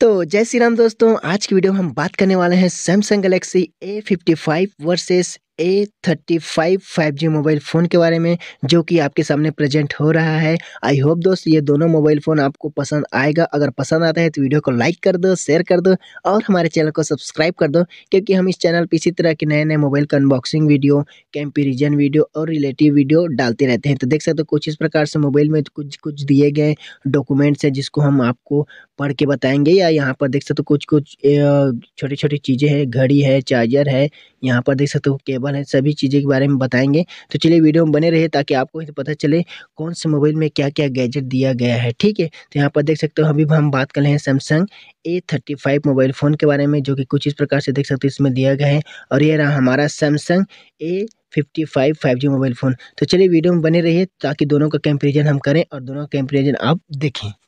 तो जय श्री राम दोस्तों आज की वीडियो में हम बात करने वाले हैं Samsung Galaxy A55 versus A thirty five five G mobile phone के बारे में जो कि आपके सामने प्रेजेंट हो रहा है आई होप दोस्त ये दोनों मोबाइल फ़ोन आपको पसंद आएगा अगर पसंद आता है तो वीडियो को लाइक कर दो शेयर कर दो और हमारे चैनल को सब्सक्राइब कर दो क्योंकि हम इस चैनल पर इसी तरह के नए नए मोबाइल का अनबॉक्सिंग वीडियो कैंपेरिजन वीडियो और रिलेटिव वीडियो डालते रहते हैं तो देख सकते हो कुछ इस प्रकार से मोबाइल में कुछ कुछ दिए गए डॉक्यूमेंट्स हैं जिसको हम आपको पढ़ के बताएंगे या यहाँ पर देख सकते हो कुछ कुछ छोटी छोटी चीज़ें हैं घड़ी है चार्जर है यहाँ पर देख सकते हो केबल है सभी चीज़ें के बारे में बताएंगे तो चलिए वीडियो में बने रहे ताकि आपको पता चले कौन से मोबाइल में क्या क्या गैजेट दिया गया है ठीक है तो यहाँ पर देख सकते हो अभी हम बात कर रहे हैं Samsung A thirty five mobile phone के बारे में जो कि कुछ इस प्रकार से देख सकते हो इसमें दिया गया है और ये रहा हमारा Samsung A fifty five five G mobile phone तो चलिए वीडियो में बने रहिए ताकि दोनों का कंपेरिजन हम करें और दोनों का कंपेरिजन आप देखें